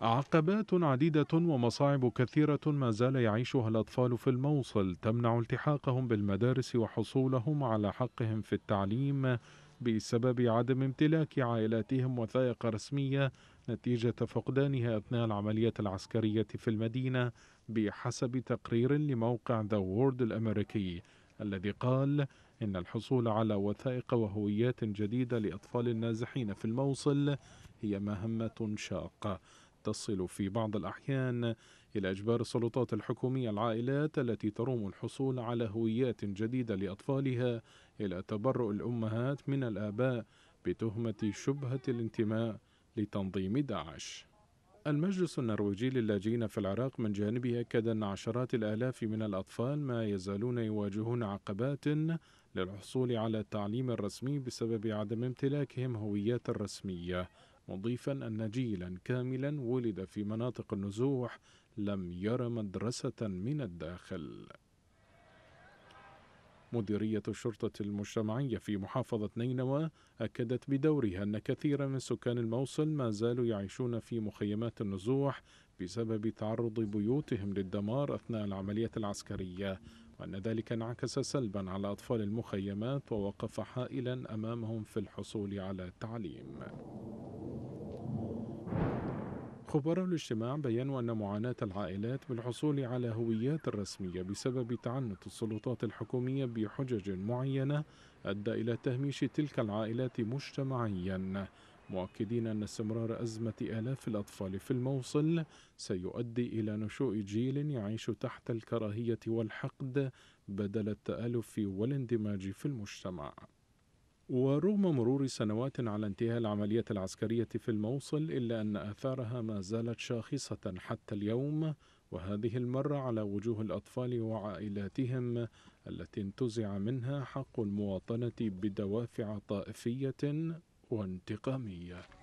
عقبات عديدة ومصاعب كثيرة ما زال يعيشها الأطفال في الموصل تمنع التحاقهم بالمدارس وحصولهم على حقهم في التعليم بسبب عدم امتلاك عائلاتهم وثائق رسمية نتيجة فقدانها أثناء العملية العسكرية في المدينة بحسب تقرير لموقع ذا وورد الأمريكي الذي قال إن الحصول على وثائق وهويات جديدة لأطفال النازحين في الموصل هي مهمة شاقة تصل في بعض الأحيان إلى إجبار السلطات الحكومية العائلات التي تروم الحصول على هويات جديدة لأطفالها إلى تبرؤ الأمهات من الآباء بتهمة شبهة الانتماء لتنظيم داعش المجلس النرويجي للاجئين في العراق من جانبه أكد أن عشرات الآلاف من الأطفال ما يزالون يواجهون عقبات للحصول على التعليم الرسمي بسبب عدم امتلاكهم هويات رسمية مضيفا أن جيلا كاملا ولد في مناطق النزوح لم ير مدرسة من الداخل مديرية الشرطة المجتمعية في محافظة نينوى أكدت بدورها أن كثيرا من سكان الموصل ما زالوا يعيشون في مخيمات النزوح بسبب تعرض بيوتهم للدمار أثناء العملية العسكرية وأن ذلك انعكس سلبا على أطفال المخيمات ووقف حائلا أمامهم في الحصول على التعليم خبراء الاجتماع بيانوا أن معاناة العائلات بالحصول على هويات رسمية بسبب تعنت السلطات الحكومية بحجج معينة أدى إلى تهميش تلك العائلات مجتمعيا مؤكدين أن استمرار أزمة آلاف الأطفال في الموصل سيؤدي إلى نشوء جيل يعيش تحت الكراهية والحقد بدل التآلف والاندماج في المجتمع ورغم مرور سنوات على انتهاء العملية العسكرية في الموصل إلا أن آثارها ما زالت شاخصة حتى اليوم وهذه المرة على وجوه الأطفال وعائلاتهم التي انتزع منها حق المواطنة بدوافع طائفية وانتقامية